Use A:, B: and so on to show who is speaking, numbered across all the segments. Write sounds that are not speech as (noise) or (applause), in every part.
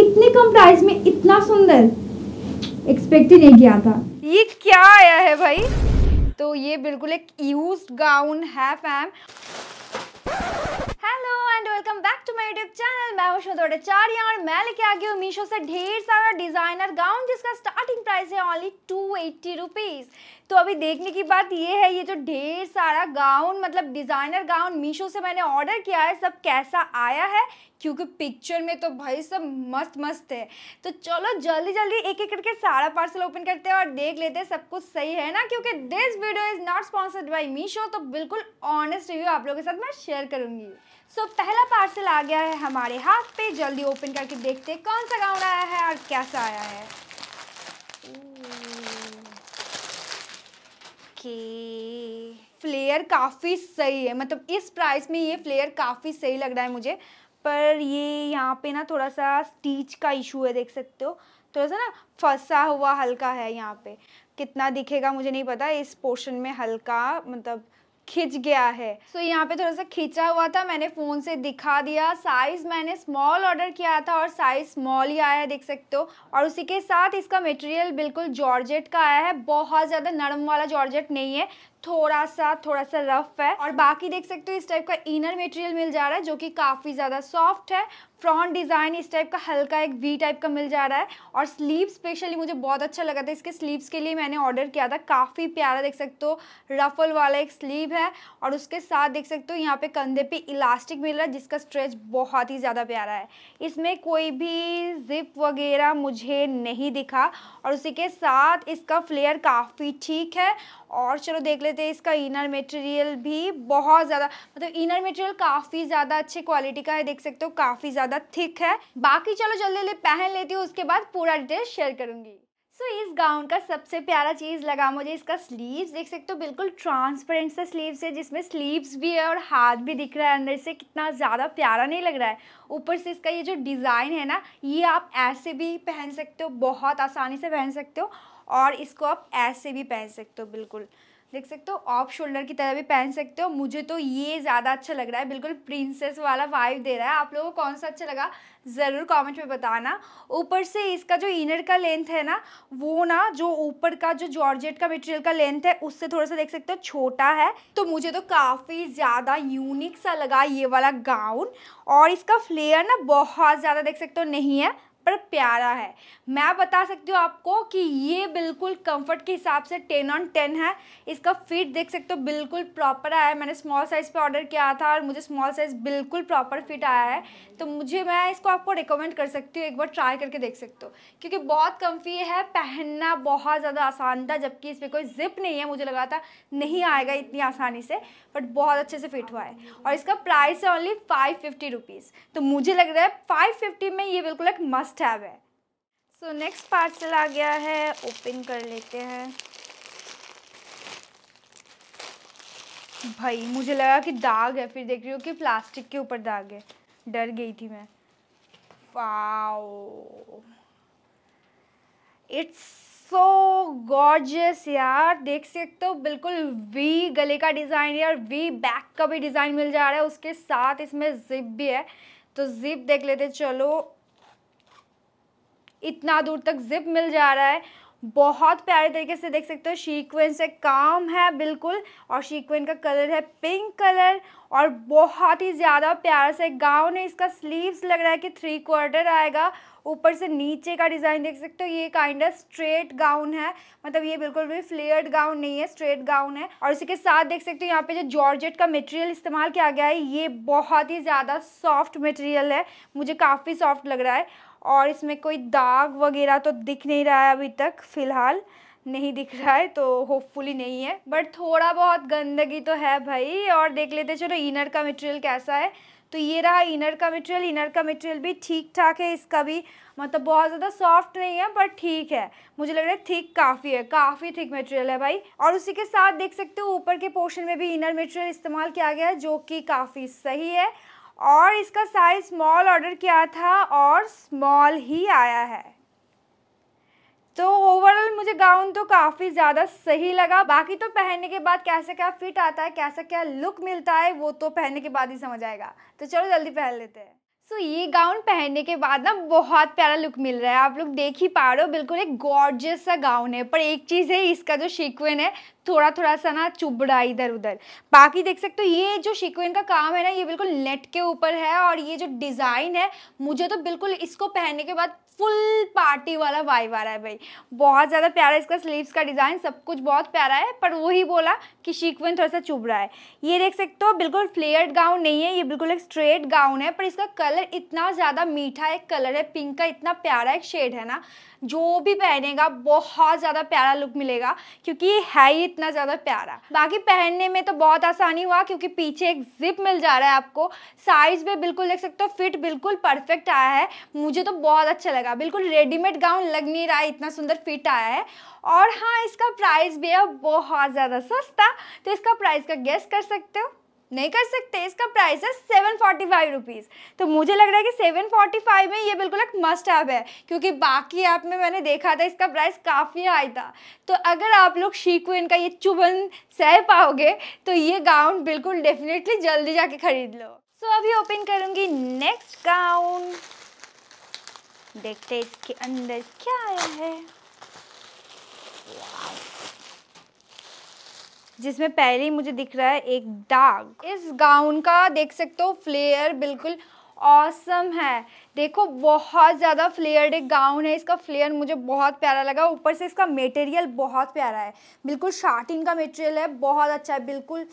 A: इतने कम प्राइस में इतना सुंदर एक्सपेक्ट ही नहीं किया था ये क्या आया है भाई तो ये बिल्कुल एक यूज गाउन है fam hello and welcome back to my YouTube channel मैं हूं चार और मैं लेके आ गई हूँ मीशो से ढेर सारा डिजाइनर गाउन जिसका स्टार्टिंग प्राइस है ओनली टू एट्टी रुपीज़ तो अभी देखने की बात ये है ये जो ढेर सारा गाउन मतलब डिज़ाइनर गाउन मीशो से मैंने ऑर्डर किया है सब कैसा आया है क्योंकि पिक्चर में तो भाई सब मस्त मस्त है तो चलो जल्दी जल्दी एक एक करके सारा पार्सल ओपन करते हैं और देख लेते हैं सब कुछ सही है ना क्योंकि this video is not sponsored by Meesho तो बिल्कुल ऑनेस्ट रिव्यू आप लोगों के साथ मैं शेयर करूंगी सो so, पहला पार्सल आ गया है हमारे हाथ पे जल्दी ओपन करके देखते हैं कौन सा गाउन आया है और कैसा आया है के फ्लेयर काफ़ी सही है मतलब इस प्राइस में ये फ्लेयर काफ़ी सही लग रहा है मुझे पर ये यहाँ पे ना थोड़ा सा स्टीच का इशू है देख सकते हो थोड़ा सा ना फंसा हुआ हल्का है यहाँ पे कितना दिखेगा मुझे नहीं पता इस पोर्शन में हल्का मतलब खिंच गया है सो so, यहाँ पे थोड़ा सा खींचा हुआ था मैंने फ़ोन से दिखा दिया साइज़ मैंने स्मॉल ऑर्डर किया था और साइज़ स्मॉल ही आया है देख सकते हो और उसी के साथ इसका मटेरियल बिल्कुल जॉर्जेट का आया है बहुत ज़्यादा नरम वाला जॉर्जेट नहीं है थोड़ा सा थोड़ा सा रफ है और बाकी देख सकते हो इस टाइप का इनर मटेरियल मिल जा रहा है जो कि काफ़ी ज़्यादा सॉफ्ट है फ्रॉन्ट डिज़ाइन इस टाइप का हल्का एक वी टाइप का मिल जा रहा है और स्लीव स्पेशली मुझे बहुत अच्छा लगा था इसके स्लीव्स के लिए मैंने ऑर्डर किया था काफ़ी प्यारा देख सकते हो रफल वाला एक स्लीव है और उसके साथ देख सकते हो यहाँ पे कंधे पे इलास्टिक मिल रहा है जिसका स्ट्रेच बहुत ही ज़्यादा प्यारा है इसमें कोई भी जिप वगैरह मुझे नहीं दिखा और उसी के साथ इसका फ्लेयर काफ़ी ठीक है और चलो देख ले देते थे इसका इनर मटेरियल भी बहुत ज़्यादा मतलब इनर मटेरियल काफ़ी ज़्यादा अच्छे क्वालिटी का है देख सकते हो काफ़ी ज़्यादा थिक है बाकी चलो जल्दी जल्दी पहन लेती हूँ उसके बाद पूरा डिटेल शेयर करूँगी सो so, इस गाउन का सबसे प्यारा चीज़ लगा मुझे इसका स्लीव्स देख सकते हो बिल्कुल ट्रांसपेरेंट सा स्लीव्स है जिसमें स्लीव्स भी है और हाथ भी दिख रहा है अंदर से कितना ज़्यादा प्यारा नहीं लग रहा है ऊपर से इसका ये जो डिज़ाइन है ना ये आप ऐसे भी पहन सकते हो बहुत आसानी से पहन सकते हो और इसको आप ऐसे भी पहन सकते हो बिल्कुल देख सकते हो ऑफ शोल्डर की तरह भी पहन सकते हो मुझे तो ये ज़्यादा अच्छा लग रहा है बिल्कुल प्रिंसेस वाला वाइब दे रहा है आप लोगों को कौन सा अच्छा लगा ज़रूर कमेंट में बताना ऊपर से इसका जो इनर का लेंथ है ना वो ना जो ऊपर का जो जॉर्जेट का मटेरियल का लेंथ है उससे थोड़ा सा देख सकते हो छोटा है तो मुझे तो काफ़ी ज़्यादा यूनिक सा लगा ये वाला गाउन और इसका फ्लेयर ना बहुत ज़्यादा देख सकते हो नहीं है पर प्यारा है मैं बता सकती हूँ आपको कि ये बिल्कुल कंफर्ट के हिसाब से टेन ऑन टेन है इसका फिट देख सकते हो बिल्कुल प्रॉपर आया है मैंने स्मॉल साइज़ पे ऑर्डर किया था और मुझे स्मॉल साइज़ बिल्कुल प्रॉपर फिट आया है तो मुझे मैं इसको आपको रिकमेंड कर सकती हूँ एक बार ट्राई करके देख सकते हो क्योंकि बहुत कम्फी है पहनना बहुत ज़्यादा आसान था जबकि इस पर कोई जिप नहीं है मुझे लगा था नहीं आएगा इतनी आसानी से बट बहुत अच्छे से फिट हुआ है और इसका प्राइस है ओनली फाइव फिफ्टी रुपीज़ तो मुझे लग रहा है फाइव फिफ्टी में ये बिल्कुल एक मस्त मस्ट हैव है सो नेक्स्ट पार्सल आ गया है ओपन कर लेते हैं भाई मुझे लगा कि दाग है फिर देख रही हो कि प्लास्टिक के ऊपर दाग है डर गई थी मैं वाओ इट्स सो गॉर्जियस यार देख सकते हो बिल्कुल वी गले का डिज़ाइन यार वी बैक का भी डिज़ाइन मिल जा रहा है उसके साथ इसमें जिप भी है तो जिप देख लेते चलो इतना दूर तक जिप मिल जा रहा है बहुत प्यारे तरीके से देख सकते हो शीक्वेंस से काम है बिल्कुल और शीक्वेंस का कलर है पिंक कलर और बहुत ही ज़्यादा प्यारा सा गाउन है इसका स्लीव्स लग रहा है कि थ्री क्वार्टर आएगा ऊपर से नीचे का डिज़ाइन देख सकते हो ये काइंड ऑफ स्ट्रेट गाउन है मतलब ये बिल्कुल भी फ्लेयर्ड गाउन नहीं है स्ट्रेट गाउन है और इसी के साथ देख सकते हो यहाँ पे जो जॉर्जेट का मटेरियल इस्तेमाल किया गया है ये बहुत ही ज़्यादा सॉफ्ट मटेरियल है मुझे काफ़ी सॉफ्ट लग रहा है और इसमें कोई दाग वगैरह तो दिख नहीं रहा है अभी तक फ़िलहाल नहीं दिख रहा है तो होपफुली नहीं है बट थोड़ा बहुत गंदगी तो है भाई और देख लेते चलो इनर का मटेरियल कैसा है तो ये रहा इनर का मटेरियल इनर का मटेरियल भी ठीक ठाक है इसका भी मतलब बहुत ज़्यादा सॉफ्ट नहीं है बट ठीक है मुझे लग रहा है थिक काफ़ी है काफ़ी थिक मटेरियल है भाई और उसी के साथ देख सकते हो ऊपर के पोर्शन में भी इनर मटेरियल इस्तेमाल किया गया है जो कि काफ़ी सही है और इसका साइज स्मॉल ऑर्डर किया था और स्मॉल ही आया है तो ओवरऑल मुझे गाउन तो काफ़ी ज़्यादा सही लगा बाकी तो पहनने के बाद कैसा क्या फिट आता है कैसा क्या लुक मिलता है वो तो पहनने के बाद ही समझ आएगा तो चलो जल्दी पहन लेते हैं सो so, ये गाउन पहनने के बाद ना बहुत प्यारा लुक मिल रहा है आप लोग देख ही पा रहे हो बिल्कुल एक गॉर्जियस सा गाउन है पर एक चीज़ है इसका जो शिकवेन है थोड़ा थोड़ा सा ना चुभ रहा इधर उधर बाकी देख सकते हो ये जो शिकवेन का काम है ना ये बिल्कुल नेट के ऊपर है और ये जो डिज़ाइन है मुझे तो बिल्कुल इसको पहनने के बाद फुल पार्टी वाला वाइव आ रहा है भाई बहुत ज़्यादा प्यारा इसका स्लीव्स का डिज़ाइन सब कुछ बहुत प्यारा है पर वही बोला कि शीकवेन थोड़ा सा चुभ रहा है ये देख सकते हो बिल्कुल फ्लेयर्ड गाउन नहीं है ये बिल्कुल एक स्ट्रेट गाउन है पर इसका कलर इतना ज़्यादा मीठा एक कलर है पिंक का इतना प्यारा एक शेड है ना जो भी पहनेगा बहुत ज़्यादा प्यारा लुक मिलेगा क्योंकि है ये कितना ज़्यादा प्यारा बाकी पहनने में तो बहुत आसानी हुआ क्योंकि पीछे एक जिप मिल जा रहा है आपको साइज भी बिल्कुल देख सकते हो फिट बिल्कुल परफेक्ट आया है मुझे तो बहुत अच्छा लगा बिल्कुल रेडीमेड गाउन लग नहीं रहा है इतना सुंदर फिट आया है और हाँ इसका प्राइस भी है बहुत ज़्यादा सस्ता तो इसका प्राइस का गेस कर सकते हो नहीं कर सकते इसका प्राइस है सेवन फोर्टी फाइव रुपीज़ तो मुझे लग रहा है कि सेवन फोर्टी फाइव में ये बिल्कुल एक मस्ट ऐप है क्योंकि बाकी ऐप में मैंने देखा था इसका प्राइस काफ़ी हाई था तो अगर आप लोग शीकुन का ये चुभन सह पाओगे तो ये गाउन बिल्कुल डेफिनेटली जल्दी जाके खरीद लो सो so, अभी ओपन करूँगी नेक्स्ट गाउन देखते इसके अंदर क्या आया है जिसमें पहले ही मुझे दिख रहा है एक डाग इस गाउन का देख सकते हो फ्लेयर बिल्कुल ऑसम है देखो बहुत ज़्यादा फ्लेयर्ड एक गाउन है इसका फ्लेयर मुझे बहुत प्यारा लगा ऊपर से इसका मटेरियल बहुत प्यारा है बिल्कुल शार्टिंग का मटेरियल है बहुत अच्छा है बिल्कुल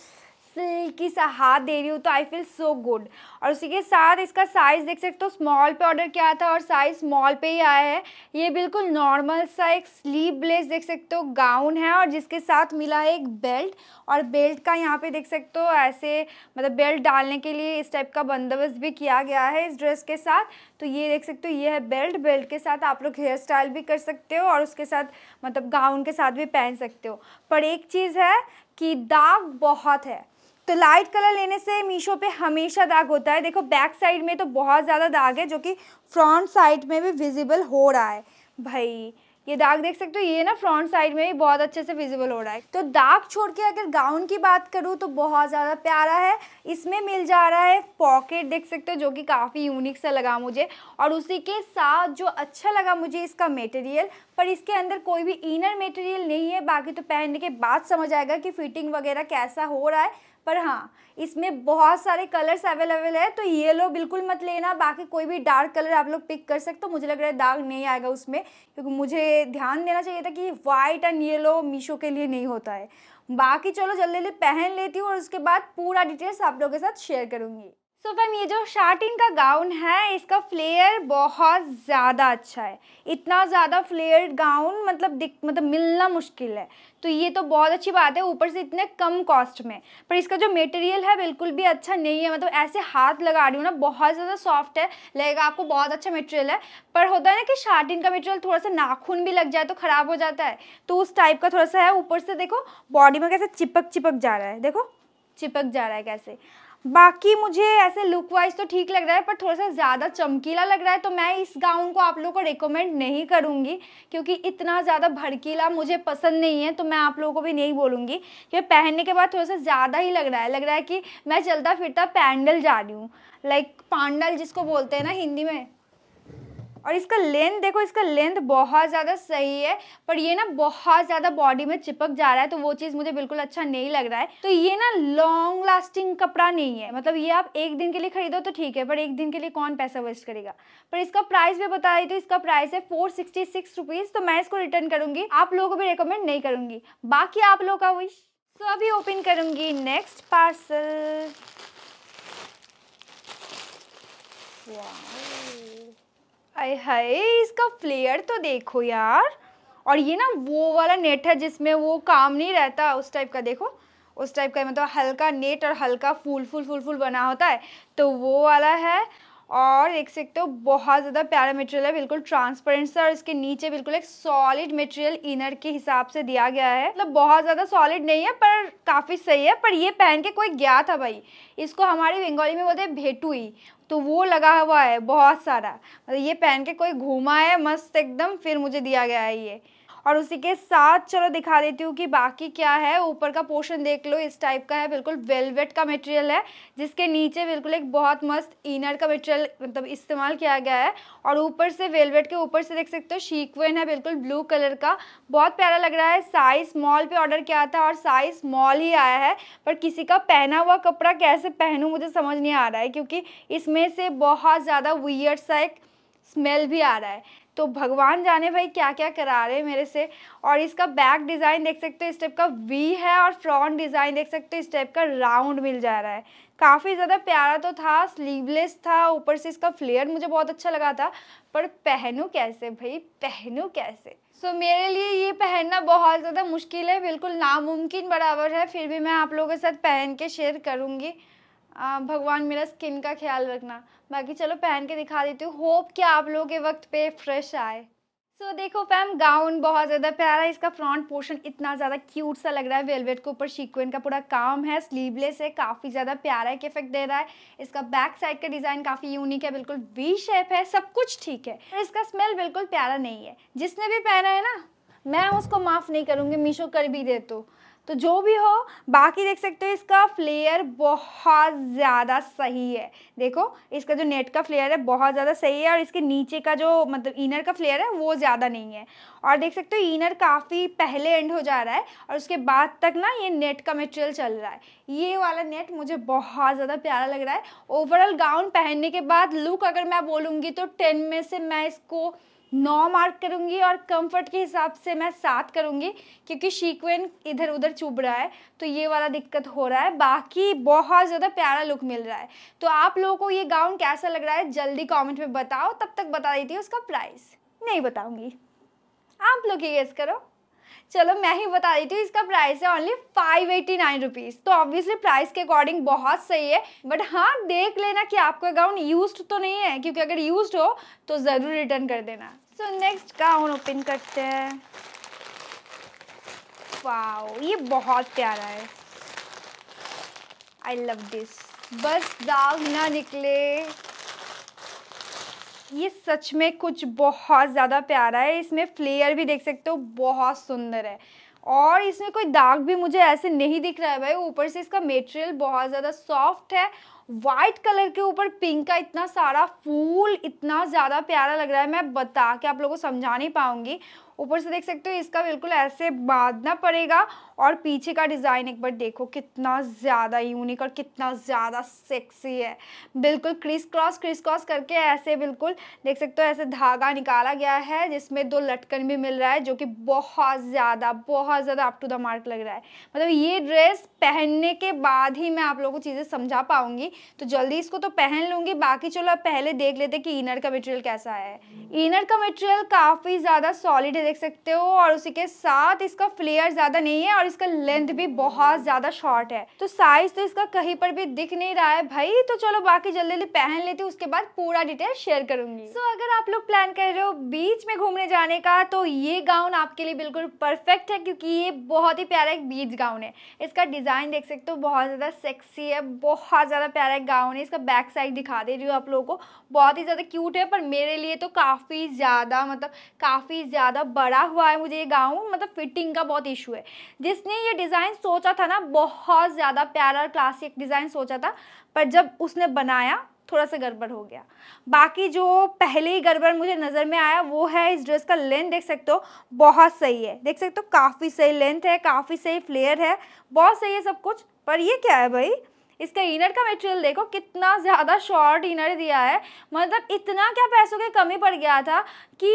A: सिल्की सा हाथ दे रही हूँ तो आई फील सो गुड और उसी के साथ इसका साइज़ देख सकते हो स्मॉल पे ऑर्डर किया था और साइज़ स्मॉल पे ही आया है ये बिल्कुल नॉर्मल सा एक स्लीवलेस देख सकते हो गाउन है और जिसके साथ मिला है एक बेल्ट और बेल्ट का यहाँ पे देख सकते हो ऐसे मतलब बेल्ट डालने के लिए इस टाइप का बंदोबस्त भी किया गया है इस ड्रेस के साथ तो ये देख सकते हो ये है बेल्ट बेल्ट के साथ आप लोग हेयर स्टाइल भी कर सकते हो और उसके साथ मतलब गाउन के साथ भी पहन सकते हो पर एक चीज़ है कि दाग बहुत है तो लाइट कलर लेने से मीशो पे हमेशा दाग होता है देखो बैक साइड में तो बहुत ज़्यादा दाग है जो कि फ्रंट साइड में भी विजिबल हो रहा है भाई ये दाग देख सकते हो ये ना फ्रंट साइड में भी बहुत अच्छे से विजिबल हो रहा है तो दाग छोड़ के अगर गाउन की बात करूँ तो बहुत ज़्यादा प्यारा है इसमें मिल जा रहा है पॉकेट देख सकते हो जो कि काफ़ी यूनिक सा लगा मुझे और उसी के साथ जो अच्छा लगा मुझे इसका मटेरियल पर इसके अंदर कोई भी इनर मटेरियल नहीं है बाकी तो पहनने के बाद समझ आएगा कि फिटिंग वगैरह कैसा हो रहा है पर हाँ इसमें बहुत सारे कलर्स अवेलेबल है तो येलो बिल्कुल मत लेना बाकी कोई भी डार्क कलर आप लोग पिक कर सकते हो मुझे लग रहा है दाग नहीं आएगा उसमें क्योंकि मुझे ध्यान देना चाहिए था कि वाइट एंड येलो मीशो के लिए नहीं होता है बाकी चलो जल्दी जल्दी पहन लेती हूँ और उसके बाद पूरा डिटेल्स आप लोगों के साथ शेयर करूँगी सो फैम मैम ये जो शार्टिन का गाउन है इसका फ्लेयर बहुत ज़्यादा अच्छा है इतना ज़्यादा फ्लेयर गाउन मतलब दिख मतलब मिलना मुश्किल है तो ये तो बहुत अच्छी बात है ऊपर से इतने कम कॉस्ट में पर इसका जो मटेरियल है बिल्कुल भी अच्छा नहीं है मतलब ऐसे हाथ लगा रही हूँ ना बहुत ज़्यादा सॉफ्ट है लगेगा आपको बहुत अच्छा मटेरियल है पर होता है ना कि शार्टिन का मटेरियल थोड़ा सा नाखून भी लग जाए तो ख़राब हो जाता है तो उस टाइप का थोड़ा सा है ऊपर से देखो बॉडी में कैसे चिपक चिपक जा रहा है देखो चिपक जा रहा है कैसे बाकी मुझे ऐसे लुक वाइज तो ठीक लग रहा है पर थोड़ा सा ज़्यादा चमकीला लग रहा है तो मैं इस गाउन को आप लोगों को रिकमेंड नहीं करूँगी क्योंकि इतना ज़्यादा भड़कीला मुझे पसंद नहीं है तो मैं आप लोगों को भी नहीं बोलूँगी क्योंकि पहनने के बाद थोड़ा सा ज़्यादा ही लग रहा है लग रहा है कि मैं चलता फिरता पैंडल जा रही हूँ लाइक पांडल जिसको बोलते हैं ना हिंदी में और इसका लेंथ देखो इसका लेंथ बहुत ज़्यादा सही है पर ये ना बहुत ज़्यादा बॉडी में चिपक जा रहा है तो वो चीज़ मुझे बिल्कुल अच्छा नहीं लग रहा है तो ये ना लॉन्ग लास्टिंग कपड़ा नहीं है मतलब ये आप एक दिन के लिए खरीदो तो ठीक है पर एक दिन के लिए कौन पैसा वेस्ट करेगा पर इसका प्राइस भी बता रही थी इसका प्राइस है फोर सिक्सटी सिक्स रुपीज़ तो मैं इसको रिटर्न करूँगी आप लोगों को भी रिकमेंड नहीं करूँगी बाकी आप लोग का विश तो अभी ओपन करूँगी नेक्स्ट पार्सल अरे हाय इसका फ्लेयर तो देखो यार और ये ना वो वाला नेट है जिसमें वो काम नहीं रहता उस टाइप का देखो उस टाइप का मतलब हल्का नेट और हल्का फूल फूल फूल फूल बना होता है तो वो वाला है और देख सकते हो बहुत ज़्यादा प्यारा मटेरियल है बिल्कुल ट्रांसपेरेंट सा और इसके नीचे बिल्कुल एक सॉलिड मटेरियल इनर के हिसाब से दिया गया है मतलब बहुत ज़्यादा सॉलिड नहीं है पर काफ़ी सही है पर ये पहन के कोई गया था भाई इसको हमारे बंगाली में बोलते हैं भेटुई तो वो लगा हुआ है बहुत सारा मतलब ये पहन के कोई घूमा है मस्त एकदम फिर मुझे दिया गया है ये और उसी के साथ चलो दिखा देती हूँ कि बाकी क्या है ऊपर का पोर्शन देख लो इस टाइप का है बिल्कुल वेलवेट का मटेरियल है जिसके नीचे बिल्कुल एक बहुत मस्त इनर का मटेरियल मतलब इस्तेमाल किया गया है और ऊपर से वेलवेट के ऊपर से देख सकते हो शीकवेन है बिल्कुल ब्लू कलर का बहुत प्यारा लग रहा है साइज मॉल पर ऑर्डर किया था और साइज स्मॉल ही आया है पर किसी का पहना हुआ कपड़ा कैसे पहनूँ मुझे समझ नहीं आ रहा है क्योंकि इसमें से बहुत ज़्यादा वियर सा एक स्मेल भी आ रहा है तो भगवान जाने भाई क्या क्या करा रहे हैं मेरे से और इसका बैक डिज़ाइन देख सकते हो इस टाइप का वी है और फ्रंट डिज़ाइन देख सकते हो इस टाइप का राउंड मिल जा रहा है काफ़ी ज़्यादा प्यारा तो था स्लीवलेस था ऊपर से इसका फ्लेयर मुझे बहुत अच्छा लगा था पर पहनूँ कैसे भाई पहनूँ कैसे सो so, मेरे लिए ये पहनना बहुत ज़्यादा मुश्किल है बिल्कुल नामुमकिन बराबर है फिर भी मैं आप लोगों के साथ पहन के शेयर करूँगी भगवान मेरा स्किन का ख्याल रखना बाकी चलो पहन के दिखा देती हूँ होप कि आप लोगों के वक्त पे फ्रेश आए सो so, देखो फैम गाउन बहुत ज़्यादा प्यारा है इसका फ्रंट पोर्शन इतना ज़्यादा क्यूट सा लग रहा है वेलवेट के ऊपर शीक्वेन का पूरा काम है स्लीवलेस है काफ़ी ज़्यादा प्यारा एक इफेक्ट दे रहा है इसका बैक साइड का डिज़ाइन काफ़ी यूनिक है बिल्कुल वी शेप है सब कुछ ठीक है इसका स्मेल बिल्कुल प्यारा नहीं है जिसने भी पहना है ना मैं उसको माफ़ नहीं करूँगी मीशो कर भी दे तो तो जो भी हो बाकी देख सकते हो इसका फ्लेयर बहुत ज़्यादा सही है देखो इसका जो नेट का फ्लेयर है बहुत ज़्यादा सही है और इसके नीचे का जो मतलब इनर का फ्लेयर है वो ज़्यादा नहीं है और देख सकते हो इनर काफ़ी पहले एंड हो जा रहा है और उसके बाद तक ना ये नेट का मटेरियल चल रहा है ये वाला नेट मुझे बहुत ज़्यादा प्यारा लग रहा है ओवरऑल गाउन पहनने के बाद लुक अगर मैं बोलूँगी तो टेन में से मैं इसको नौ मार्क करूँगी और कंफर्ट के हिसाब से मैं सात करूँगी क्योंकि शीक्वेन इधर उधर चुभ रहा है तो ये वाला दिक्कत हो रहा है बाकी बहुत ज़्यादा प्यारा लुक मिल रहा है तो आप लोगों को ये गाउन कैसा लग रहा है जल्दी कॉमेंट में बताओ तब तक बता देती हूँ उसका प्राइस नहीं बताऊँगी आप लोग ये गेस करो चलो मैं ही बता देती हूँ इसका प्राइस है only five eighty nine rupees तो ऑब्वियसली प्राइस के अकॉर्डिंग बहुत सही है बट हाँ देख लेना कि आपका गाउन यूज तो नहीं है क्योंकि अगर यूज हो तो ज़रूर रिटर्न कर देना सो नेक्स्ट गाउन ओपन करते हैं वाओ ये बहुत प्यारा है आई लव दिस बस दाग ना निकले ये सच में कुछ बहुत ज़्यादा प्यारा है इसमें फ्लेयर भी देख सकते हो बहुत सुंदर है और इसमें कोई दाग भी मुझे ऐसे नहीं दिख रहा है भाई ऊपर से इसका मेटेरियल बहुत ज़्यादा सॉफ्ट है वाइट कलर के ऊपर पिंक का इतना सारा फूल इतना ज़्यादा प्यारा लग रहा है मैं बता के आप लोगों को समझा नहीं पाऊँगी ऊपर से देख सकते हो इसका बिल्कुल ऐसे बांधना पड़ेगा और पीछे का डिज़ाइन एक बार देखो कितना ज़्यादा यूनिक और कितना ज़्यादा सेक्सी है बिल्कुल क्रिस क्रॉस क्रिस क्रॉस करके ऐसे बिल्कुल देख सकते हो ऐसे धागा निकाला गया है जिसमें दो लटकन भी मिल रहा है जो कि बहुत ज़्यादा बहुत ज़्यादा अप टू द मार्क लग रहा है मतलब ये ड्रेस पहनने के बाद ही मैं आप लोगों को चीज़ें समझा पाऊँगी तो जल्दी इसको तो पहन लूँगी बाकी चलो आप पहले देख लेते कि इनर का मटेरियल कैसा है इनर का मटेरियल काफ़ी ज़्यादा सॉलिड है देख सकते हो और उसी के साथ इसका फ्लेयर ज़्यादा नहीं है और इसका लेंथ भी बहुत ज़्यादा शॉर्ट है तो साइज़ तो इसका कहीं पर भी दिख नहीं रहा है भाई तो चलो बाकी जल्दी जल्दी पहन लेती हूँ उसके बाद पूरा डिटेल शेयर करूंगी सो so, अगर आप लोग प्लान कर रहे हो बीच में घूमने जाने का तो ये गाउन आपके लिए बिल्कुल परफेक्ट है क्योंकि ये बहुत ही प्यारा एक बीच गाउन है इसका डिज़ाइन देख सकते हो बहुत ज़्यादा सेक्सी है बहुत ज़्यादा प्यारा एक गाउन है इसका बैक साइड दिखा दे रही हूँ आप लोगों को बहुत ही ज़्यादा क्यूट है पर मेरे लिए तो काफ़ी ज़्यादा मतलब काफ़ी ज़्यादा बड़ा हुआ है मुझे ये गाउन मतलब फिटिंग का बहुत इशू है जिसने ये डिज़ाइन सोचा था ना बहुत ज़्यादा प्यारा क्लासिक डिज़ाइन सोचा था पर जब उसने बनाया थोड़ा सा गड़बड़ हो गया बाकी जो पहले ही गड़बड़ मुझे नज़र में आया वो है इस ड्रेस का लेंथ देख सकते हो बहुत सही है देख सकते हो काफ़ी सही लेंथ है काफ़ी सही फ्लेयर है बहुत सही है सब कुछ पर ये क्या है भाई इसका इनर का मटेरियल देखो कितना ज़्यादा शॉर्ट इनर दिया है मतलब इतना क्या पैसों की कमी पड़ गया था कि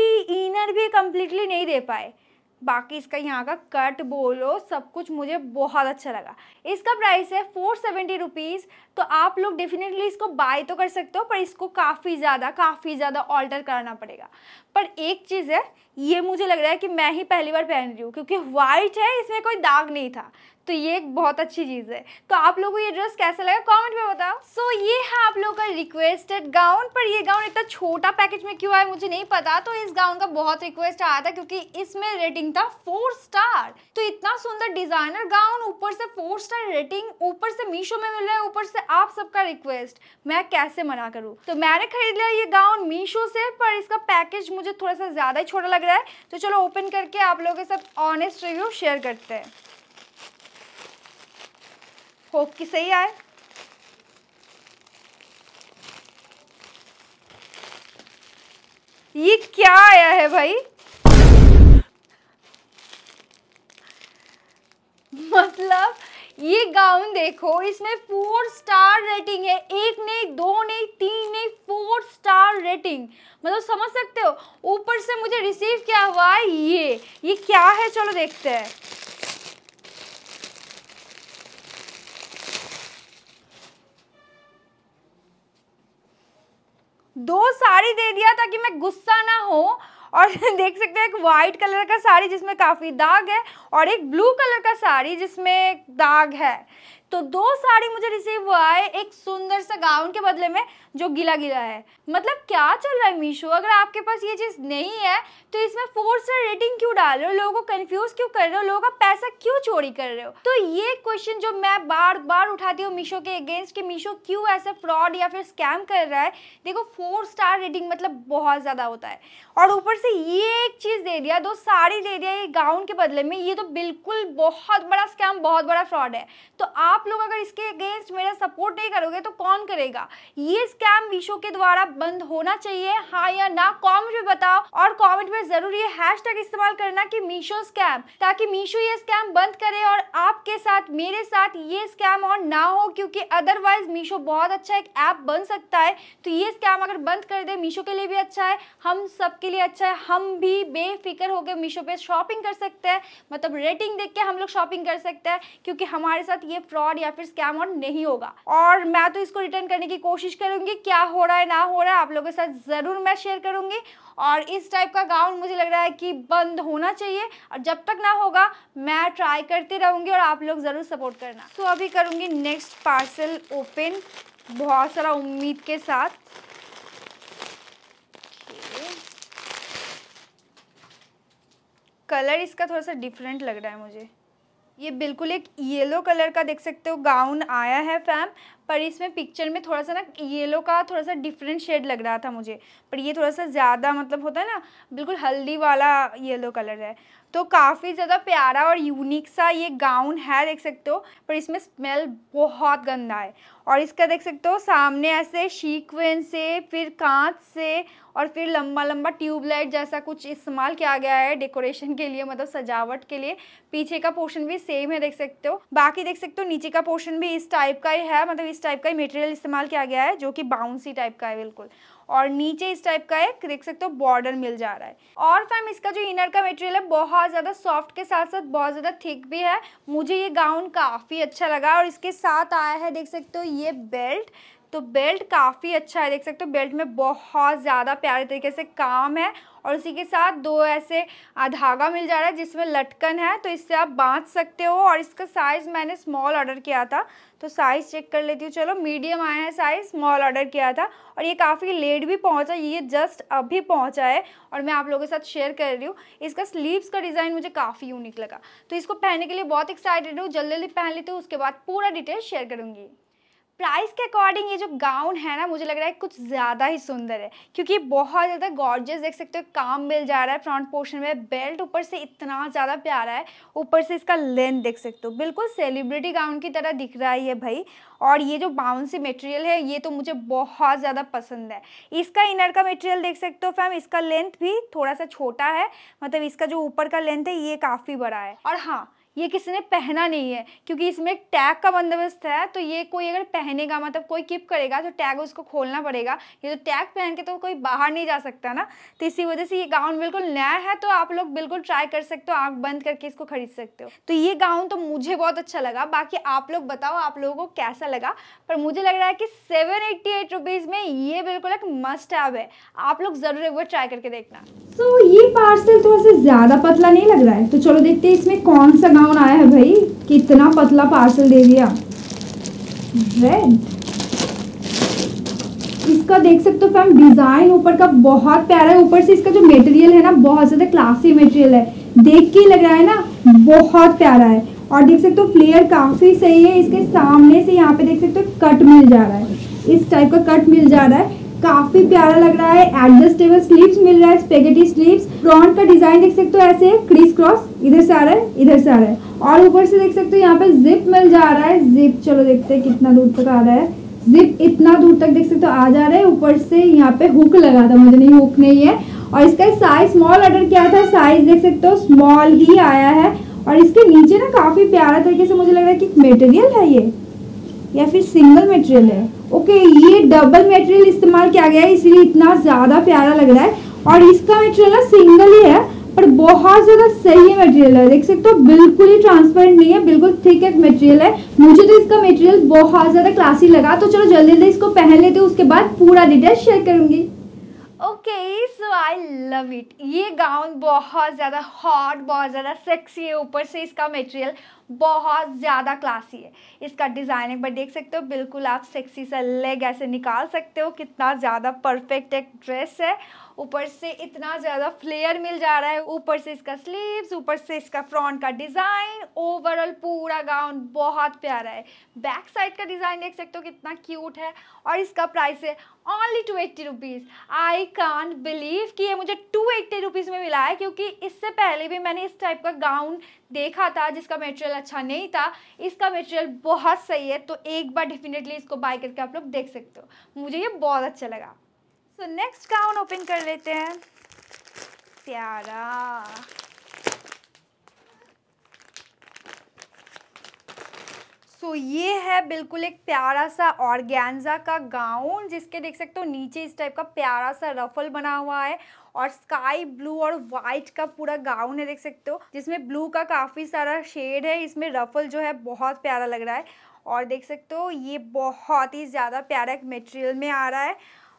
A: इनर भी कम्प्लीटली नहीं दे पाए बाकी इसका यहाँ का कट बोलो सब कुछ मुझे बहुत अच्छा लगा इसका प्राइस है फोर सेवेंटी रुपीज़ तो आप लोग डेफिनेटली इसको बाय तो कर सकते हो पर इसको काफ़ी ज़्यादा काफ़ी ज़्यादा ऑल्टर कराना पड़ेगा पर एक चीज़ है ये मुझे लग रहा है कि मैं ही पहली बार पहन रही हूँ क्योंकि वाइट है इसमें कोई दाग नहीं था तो ये एक बहुत अच्छी चीज़ है तो आप लोगों को ये ड्रेस कैसा लगा कमेंट में बताओ सो so, ये है आप लोगों का रिक्वेस्टेड गाउन पर ये गाउन इतना छोटा पैकेज में क्यों आया मुझे नहीं पता तो इस गाउन का बहुत रिक्वेस्ट आया था क्योंकि इसमें रेटिंग था फोर स्टार तो इतना सुंदर डिजाइनर गाउन ऊपर से फोर स्टार रेटिंग ऊपर से मीशो में मिल रहा है ऊपर से आप सबका रिक्वेस्ट मैं कैसे मना करूँ तो मैंने खरीद लिया ये गाउन मीशो से पर इसका पैकेज मुझे थोड़ा सा ज़्यादा ही छोटा लग रहा है तो चलो ओपन करके आप लोगों के साथ ऑनेस्ट रिव्यू शेयर करते हैं होप कि सही आए ये क्या आया है भाई मतलब ये गाउन देखो इसमें फोर स्टार रेटिंग है एक नहीं दो नहीं तीन नहीं फोर स्टार रेटिंग मतलब समझ सकते हो ऊपर से मुझे रिसीव क्या हुआ है ये ये क्या है चलो देखते हैं दो साड़ी दे दिया ताकि मैं गुस्सा ना हो और (laughs) देख सकते हैं एक वाइट कलर का साड़ी जिसमें काफ़ी दाग है और एक ब्लू कलर का साड़ी जिसमें दाग है तो दो साड़ी मुझे रिसीव हुआ है एक सुंदर सा गाउन के बदले में जो गिला गिला है मतलब क्या चल रहा है मीशो अगर आपके पास ये चीज़ नहीं है तो इसमें फोर स्टार रेटिंग क्यों डाल रहे हो लोगों को कन्फ्यूज क्यों कर रहे हो लोगों का पैसा क्यों चोरी कर रहे हो तो ये क्वेश्चन जो मैं बार बार उठाती हूँ मीशो के अगेंस्ट कि मीशो क्यों ऐसे फ्रॉड या फिर स्कैम कर रहा है देखो फोर स्टार रेटिंग मतलब बहुत ज़्यादा होता है और ऊपर से ये एक चीज़ दे दिया दो साड़ी दे दिया ये गाउन के बदले में ये तो बिल्कुल बहुत बड़ा स्कैम बहुत बड़ा फ्रॉड है तो आप लोग अगर इसके अगेंस्ट मेरा सपोर्ट नहीं करोगे तो कौन करेगा ये स्कैम स्कैम मीशो के द्वारा बंद होना चाहिए हाँ या ना कमेंट में बताओ और कमेंट में जरूर ये हैशटैग इस्तेमाल करना कि मीशो स्कैम ताकि मीशो ये स्कैम बंद करे और आपके साथ मेरे साथ ये स्कैम और ना हो क्योंकि अदरवाइज मीशो बहुत अच्छा एक ऐप बन सकता है तो ये स्कैम अगर बंद कर दे मीशो के लिए भी अच्छा है हम सबके लिए अच्छा है हम भी बेफिक्र होकर मीशो पे शॉपिंग कर सकते हैं मतलब रेटिंग देख के हम लोग शॉपिंग कर सकते हैं क्योंकि हमारे साथ ये फ्रॉड या फिर स्कैम और नहीं होगा और मैं तो इसको रिटर्न करने की कोशिश करूंगी देखिए क्या हो रहा है ना हो रहा है आप लोगों के साथ ज़रूर मैं शेयर करूँगी और इस टाइप का गाउन मुझे लग रहा है कि बंद होना चाहिए और जब तक ना होगा मैं ट्राई करती रहूँगी और आप लोग ज़रूर सपोर्ट करना तो so, अभी करूँगी नेक्स्ट पार्सल ओपन बहुत सारा उम्मीद के साथ कलर इसका थोड़ा सा डिफरेंट लग रहा है मुझे ये बिल्कुल एक येलो कलर का देख सकते हो गाउन आया है फैम पर इसमें पिक्चर में थोड़ा सा ना येलो का थोड़ा सा डिफरेंट शेड लग रहा था मुझे पर ये थोड़ा सा ज़्यादा मतलब होता है ना बिल्कुल हल्दी वाला येलो कलर है तो काफ़ी ज़्यादा प्यारा और यूनिक सा ये गाउन है देख सकते हो पर इसमें स्मेल बहुत गंदा है और इसका देख सकते हो सामने ऐसे शीकवेन से फिर कांच से और फिर लंबा लंबा ट्यूबलाइट जैसा कुछ इस्तेमाल किया गया है डेकोरेशन के लिए मतलब सजावट के लिए पीछे का पोर्शन भी सेम है देख सकते हो बाकी देख सकते हो नीचे का पोर्शन भी इस टाइप का ही है मतलब इस टाइप का ही मटेरियल इस्तेमाल किया गया है जो कि बाउंसी टाइप का है बिल्कुल और नीचे इस टाइप का एक देख सकते हो बॉर्डर मिल जा रहा है और फैम इसका जो इनर का मटेरियल है बहुत ज़्यादा सॉफ्ट के साथ साथ बहुत ज़्यादा थिक भी है मुझे ये गाउन काफ़ी अच्छा लगा और इसके साथ आया है देख सकते हो ये बेल्ट तो बेल्ट काफ़ी अच्छा है देख सकते हो बेल्ट में बहुत ज़्यादा प्यारे तरीके से काम है और उसी के साथ दो ऐसे धागा मिल जा रहा है जिसमें लटकन है तो इससे आप बांध सकते हो और इसका साइज़ मैंने स्मॉल ऑर्डर किया था तो साइज़ चेक कर लेती हूँ चलो मीडियम आया है साइज़ स्मॉल ऑर्डर किया था और ये काफ़ी लेट भी पहुँचा ये जस्ट अभी पहुँचा है और मैं आप लोगों के साथ शेयर कर रही हूँ इसका स्लीव्स का डिज़ाइन मुझे काफ़ी यूनिक लगा तो इसको पहनने के लिए बहुत एक्साइटेड हूँ जल्दी जल्दी पहन लेती हूँ उसके बाद पूरा डिटेल शेयर करूँगी प्राइस के अकॉर्डिंग ये जो गाउन है ना मुझे लग रहा है कुछ ज़्यादा ही सुंदर है क्योंकि बहुत ज़्यादा गॉर्जेस देख सकते हो काम मिल जा रहा है फ्रंट पोर्शन में बेल्ट ऊपर से इतना ज़्यादा प्यारा है ऊपर से इसका लेंथ देख सकते हो बिल्कुल सेलिब्रिटी गाउन की तरह दिख रहा है ये भाई और ये जो बाउंसी मटेरियल है ये तो मुझे बहुत ज़्यादा पसंद है इसका इनर का मटेरियल देख सकते हो फैम इसका लेंथ भी थोड़ा सा छोटा है मतलब इसका जो ऊपर का लेंथ है ये काफ़ी बड़ा है और हाँ ये किसी ने पहना नहीं है क्योंकि इसमें एक टैग का बंदोबस्त है तो ये कोई अगर पहनेगा मतलब कोई किप करेगा तो टैग उसको खोलना पड़ेगा ये तो टैग पहन के तो कोई बाहर नहीं जा सकता ना तो इसी वजह से ये गाउन बिल्कुल नया है तो आप लोग बिल्कुल ट्राई कर सकते हो आँख बंद करके इसको खरीद सकते हो तो ये गाउन तो मुझे बहुत अच्छा लगा बाकी आप लोग बताओ आप लोगों को कैसा लगा पर मुझे लग रहा है कि सेवन में ये बिल्कुल एक मस्ट हैव है आप लोग ज़रूर एक बार ट्राई करके देखना तो ये पार्सल थोड़ा सा ज़्यादा पतला नहीं लग रहा है तो चलो देखते हैं इसमें कौन सा डाउन आया है भाई कितना पतला पार्सल दे दिया रेड इसका देख सकते हो फैम डिजाइन ऊपर का बहुत प्यारा है ऊपर से इसका जो मेटेरियल है ना बहुत ज्यादा क्लासी मेटेरियल है देख के लग रहा है ना बहुत प्यारा है और देख सकते हो फ्लेयर काफी सही है इसके सामने से यहाँ पे देख सकते हो कट मिल जा रहा है इस टाइप का कट मिल जा रहा है काफी प्यारा लग रहा है एडजस्टेबल स्लीव्स मिल रहा है स्पेगेटी स्लीव्स फ्रंट का डिजाइन देख सकते हो ऐसे क्रीस क्रॉस इधर से आ रहा है इधर से आ रहा है और ऊपर से देख सकते हो यहाँ पे जिप मिल जा रहा है जिप चलो देखते हैं कितना दूर तक आ रहा है जिप इतना दूर तक देख सकते हो आ जा रहा है ऊपर से यहाँ पे हुक लगा था मुझे नहीं हुक नहीं है और इसका साइज स्मॉल ऑर्डर किया था साइज देख सकते हो स्मॉल ही आया है और इसके नीचे ना काफ़ी प्यारा तरीके से मुझे लग रहा है कि मेटेरियल है ये या फिर सिंगल मेटेरियल है ओके ये डबल मेटेरियल इस्तेमाल किया गया है इसलिए इतना ज़्यादा प्यारा लग रहा है और इसका मेटेरियल ना सिंगल ही है पर बहुत ज़्यादा सही है मटेरियल है देख सकते हो बिल्कुल ही ट्रांसपेरेंट नहीं है बिल्कुल थिक एक मटेरियल है मुझे तो इसका मटेरियल बहुत ज़्यादा क्लासी लगा तो चलो जल्दी जल्दी इसको पहन लेते उसके बाद पूरा डिटेल शेयर करूंगी okay so I love it ये गाउन बहुत ज़्यादा हॉट बहुत ज़्यादा सेक्सी है ऊपर से इसका मटेरियल बहुत ज़्यादा क्लासी है इसका डिज़ाइन एक बार देख सकते हो बिल्कुल आप सेक्सी सा लेग ऐसे निकाल सकते हो कितना ज़्यादा परफेक्ट एक ड्रेस है ऊपर से इतना ज़्यादा फ्लेयर मिल जा रहा है ऊपर से इसका स्लीव्स ऊपर से इसका फ्रॉन्ट का डिज़ाइन ओवरऑल पूरा गाउन बहुत प्यारा है बैक साइड का डिज़ाइन देख सकते हो कितना क्यूट है और इसका प्राइस है only two eighty rupees I can't believe कि ये मुझे टू एट्टी रुपीज़ में मिला है क्योंकि इससे पहले भी मैंने इस टाइप का गाउन देखा था जिसका मटेरियल अच्छा नहीं था इसका मटेरियल बहुत सही है तो एक बार डेफिनेटली इसको बाय करके आप लोग देख सकते हो मुझे ये बहुत अच्छा लगा सो नेक्स्ट काउन ओपन कर लेते हैं प्यारा सो ये है बिल्कुल एक प्यारा सा ऑर्गेन्जा का गाउन जिसके देख सकते हो नीचे इस टाइप का प्यारा सा रफल बना हुआ है और स्काई ब्लू और वाइट का पूरा गाउन है देख सकते हो जिसमें ब्लू का काफ़ी सारा शेड है इसमें रफल जो है बहुत प्यारा लग रहा है और देख सकते हो ये बहुत ही ज़्यादा प्यारा एक मटेरियल में आ रहा है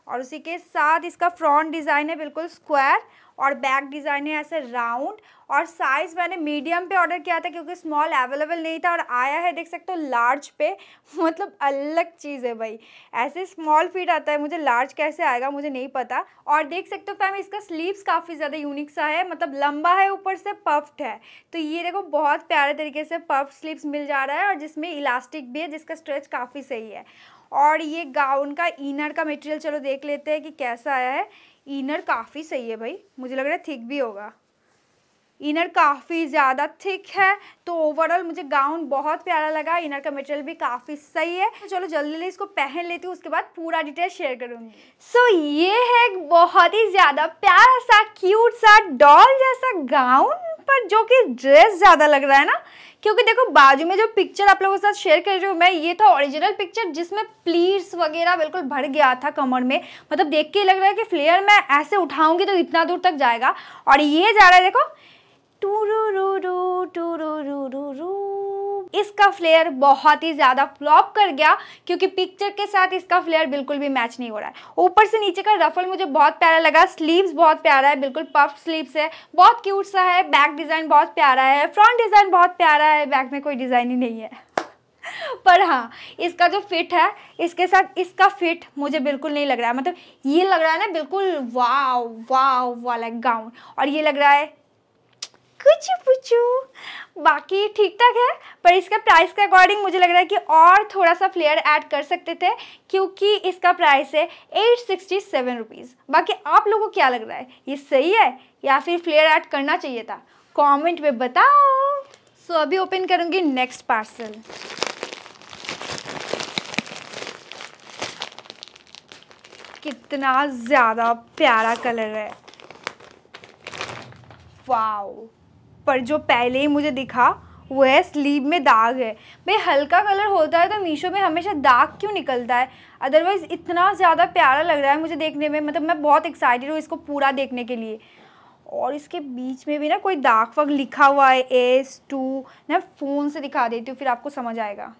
A: और उसी के साथ इसका फ्रंट डिज़ाइन है बिल्कुल स्क्वायर और बैक डिज़ाइन है ऐसे राउंड और साइज़ मैंने मीडियम पे ऑर्डर किया था क्योंकि स्मॉल अवेलेबल नहीं था और आया है देख सकते हो लार्ज पे (laughs) मतलब अलग चीज़ है भाई ऐसे स्मॉल फिट आता है मुझे लार्ज कैसे आएगा मुझे नहीं पता और देख सकते हो फैम इसका स्लीव्स काफ़ी ज़्यादा यूनिक सा है मतलब लंबा है ऊपर से पफ्ड है तो ये देखो बहुत प्यारे तरीके से पफ स्लीवस मिल जा रहा है और जिसमें इलास्टिक भी है जिसका स्ट्रेच काफ़ी सही है और ये गाउन का इनर का मटेरियल चलो देख लेते हैं कि कैसा आया है इनर काफ़ी सही है भाई मुझे लग रहा है थिक भी होगा इनर काफ़ी ज़्यादा थिक है तो ओवरऑल मुझे गाउन बहुत प्यारा लगा इनर का मटेरियल भी काफ़ी सही है चलो जल्दी जल्दी इसको पहन लेती हूँ उसके बाद पूरा डिटेल शेयर करूँगी सो so, ये है बहुत ही ज़्यादा प्यारा सा क्यूट सा डॉल जैसा गाउन पर जो कि ड्रेस ज़्यादा लग रहा है ना क्योंकि देखो बाजू में जो पिक्चर आप लोगों के साथ शेयर कर रही हूँ मैं ये था ओरिजिनल पिक्चर जिसमें प्लीट्स वगैरह बिल्कुल भर गया था कमर में मतलब देख के लग रहा है कि फ्लेयर मैं ऐसे उठाऊंगी तो इतना दूर तक जाएगा और ये जा रहा है देखो इसका फ्लेयर बहुत ही ज़्यादा फ्लॉप कर गया क्योंकि पिक्चर के साथ इसका फ्लेयर बिल्कुल भी मैच नहीं हो रहा है ऊपर से नीचे का रफल मुझे बहुत प्यारा लगा स्लीव्स बहुत प्यारा है बिल्कुल पफ स्लीव्स है बहुत क्यूट सा है बैक डिज़ाइन बहुत प्यारा है फ्रंट डिज़ाइन बहुत प्यारा है बैक में कोई डिज़ाइन ही नहीं है (laughs) पर हाँ इसका जो फिट है इसके साथ इसका फिट मुझे बिल्कुल नहीं लग रहा है मतलब ये लग रहा है ना बिल्कुल वाव वाव वाला गाउन और ये लग रहा है कुछ पूछू बाकी ठीक ठाक है पर इसका प्राइस के अकॉर्डिंग मुझे लग रहा है कि और थोड़ा सा फ्लेयर ऐड कर सकते थे क्योंकि इसका प्राइस है एट सिक्सटी सेवन रुपीज़ बाकी आप लोगों को क्या लग रहा है ये सही है या फिर फ्लेयर ऐड करना चाहिए था कमेंट में बताओ सो so, अभी ओपन करूँगी नेक्स्ट पार्सल कितना ज़्यादा प्यारा कलर है वाओ पर जो पहले ही मुझे दिखा वो है स्लीव में दाग है भाई हल्का कलर होता है तो मीशो में हमेशा दाग क्यों निकलता है अदरवाइज़ इतना ज़्यादा प्यारा लग रहा है मुझे देखने में मतलब मैं बहुत एक्साइटेड हूँ इसको पूरा देखने के लिए और इसके बीच में भी ना कोई दाग वाग लिखा हुआ है एस टू मैं फ़ोन से दिखा देती हूँ फिर आपको समझ आएगा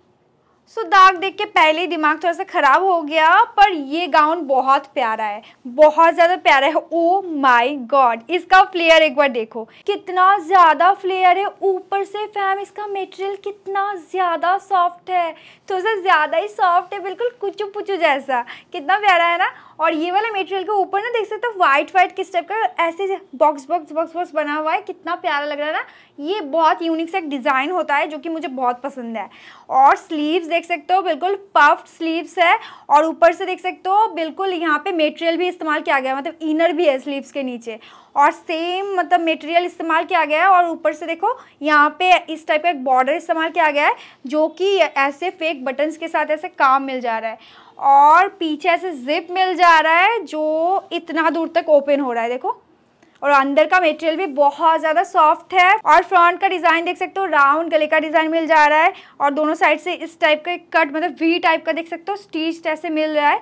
A: सो so, दाग देख के पहले ही दिमाग थोड़ा सा ख़राब हो गया पर ये गाउन बहुत प्यारा है बहुत ज़्यादा प्यारा है ओ माय गॉड इसका फ्लेयर एक बार देखो कितना ज़्यादा फ्लेयर है ऊपर से फैम इसका मटेरियल कितना ज़्यादा सॉफ्ट है थोड़ा सा ज़्यादा ही सॉफ्ट है बिल्कुल कुचू पुचू जैसा कितना प्यारा है ना और ये वाला मेटेरियल के ऊपर ना देख सकते हो वाइट व्हाइट किस टाइप का ऐसे बॉक्स बॉक्स बॉक्स बॉक्स बना हुआ है कितना प्यारा लग रहा है ना ये बहुत यूनिक सा एक डिज़ाइन होता है जो कि मुझे बहुत पसंद है और स्लीव्स देख सकते हो बिल्कुल पफ्ड स्लीव्स है और ऊपर से देख सकते हो बिल्कुल यहाँ पे मेटेरियल भी इस्तेमाल किया गया मतलब इनर भी है स्लीव्स के नीचे और सेम मतलब मेटेरियल इस्तेमाल किया गया है और ऊपर से देखो यहाँ पे इस टाइप का एक बॉर्डर इस्तेमाल किया गया है जो कि ऐसे फेक बटन्स के साथ ऐसे काम मिल जा रहा है और पीछे ऐसे जिप मिल जा रहा है जो इतना दूर तक ओपन हो रहा है देखो और अंदर का मटेरियल भी बहुत ज़्यादा सॉफ्ट है और फ्रंट का डिज़ाइन देख सकते हो राउंड गले का डिज़ाइन मिल जा रहा है और दोनों साइड से इस टाइप का कट मतलब वी टाइप का देख सकते हो स्टीच ऐसे मिल रहा है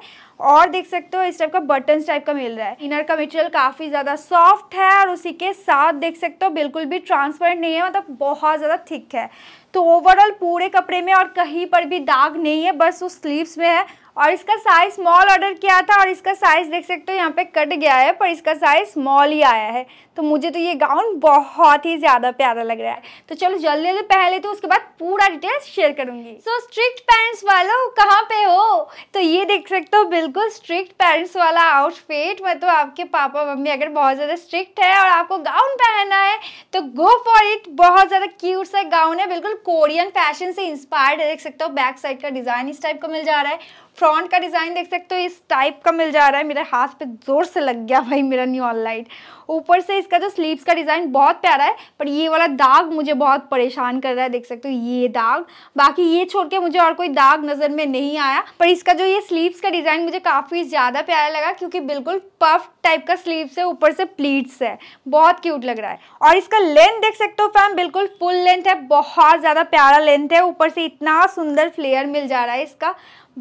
A: और देख सकते हो इस टाइप का बटन टाइप का मिल रहा है इनर का मटेरियल काफ़ी ज़्यादा सॉफ्ट है और उसी के साथ देख सकते हो बिल्कुल भी ट्रांसपेरेंट नहीं है मतलब बहुत ज़्यादा थिक है तो ओवरऑल पूरे कपड़े में और कहीं पर भी दाग नहीं है बस वो स्लीव्स में है और इसका साइज स्मॉल ऑर्डर किया था और इसका साइज देख सकते हो यहाँ पे कट गया है पर इसका साइज स्मॉल ही आया है तो मुझे तो ये गाउन बहुत ही ज़्यादा प्यारा लग रहा है तो चलो जल्दी जल्दी पहन लेते तो उसके बाद पूरा डिटेल्स शेयर करूंगी सो स्ट्रिक्ट पेरेंट्स वालों कहाँ पे हो तो ये देख सकते हो बिल्कुल स्ट्रिक्ट पेरेंट्स वाला आउटफिट मतलब आपके पापा मम्मी अगर बहुत ज़्यादा स्ट्रिक्ट है और आपको गाउन पहनना है तो गो फॉर इट बहुत ज़्यादा क्यूट सा गाउन है बिल्कुल कोरियन फैशन से इंस्पायर्ड देख सकते हो बैक साइड का डिज़ाइन इस टाइप का मिल जा रहा है फ्रंट का डिज़ाइन देख सकते हो इस टाइप का मिल जा रहा है मेरे हाथ पे ज़ोर से लग गया भाई मेरा न्यू ऑनलाइट ऊपर से इसका जो स्लीव्स का डिज़ाइन बहुत प्यारा है पर ये वाला दाग मुझे बहुत परेशान कर रहा है देख सकते हो ये दाग बाकी ये छोड़ के मुझे और कोई दाग नज़र में नहीं आया पर इसका जो ये स्लीव्स का डिज़ाइन मुझे काफ़ी ज़्यादा प्यारा लगा क्योंकि बिल्कुल पफ टाइप का स्लीव्स है ऊपर से प्लीट्स है बहुत क्यूट लग रहा है और इसका लेंथ देख सकते हो फैम बिल्कुल फुल लेंथ है बहुत ज़्यादा प्यारा लेंथ है ऊपर से इतना सुंदर फ्लेयर मिल जा रहा है इसका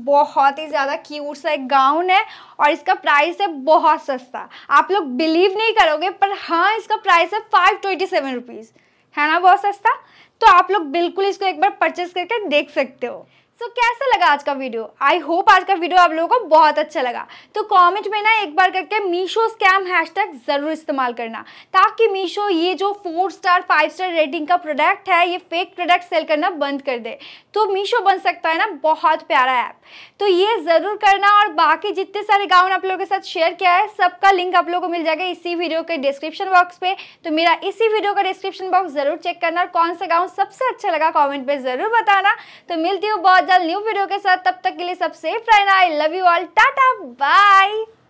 A: बहुत ही ज़्यादा क्यूट सा एक गाउन है और इसका प्राइस है बहुत सस्ता आप लोग बिलीव नहीं करो करोगे पर हाँ इसका प्राइस है फाइव ट्वेंटी सेवन रुपीज़ है ना बहुत सस्ता तो आप लोग बिल्कुल इसको एक बार परचेस करके देख सकते हो तो so, कैसा लगा आज का वीडियो आई होप आज का वीडियो आप लोगों को बहुत अच्छा लगा तो कमेंट में ना एक बार करके मीशो स्कैम हैशटैग ज़रूर इस्तेमाल करना ताकि मीशो ये जो four star five star rating का प्रोडक्ट है ये फेक प्रोडक्ट सेल करना बंद कर दे तो मीशो बन सकता है ना बहुत प्यारा ऐप तो ये ज़रूर करना और बाकी जितने सारे गाउन आप लोगों के साथ शेयर किया है सबका लिंक आप लोग को मिल जाएगा इसी वीडियो के डिस्क्रिप्शन बॉक्स पे तो मेरा इसी वीडियो का डिस्क्रिप्शन बॉक्स ज़रूर चेक करना और कौन सा गाउन सबसे अच्छा लगा कॉमेंट पर ज़रूर बताना तो मिलती हूँ बहुत आज जल्द न्यू वीडियो के साथ तब तक के लिए सबसे friend I love you all tata bye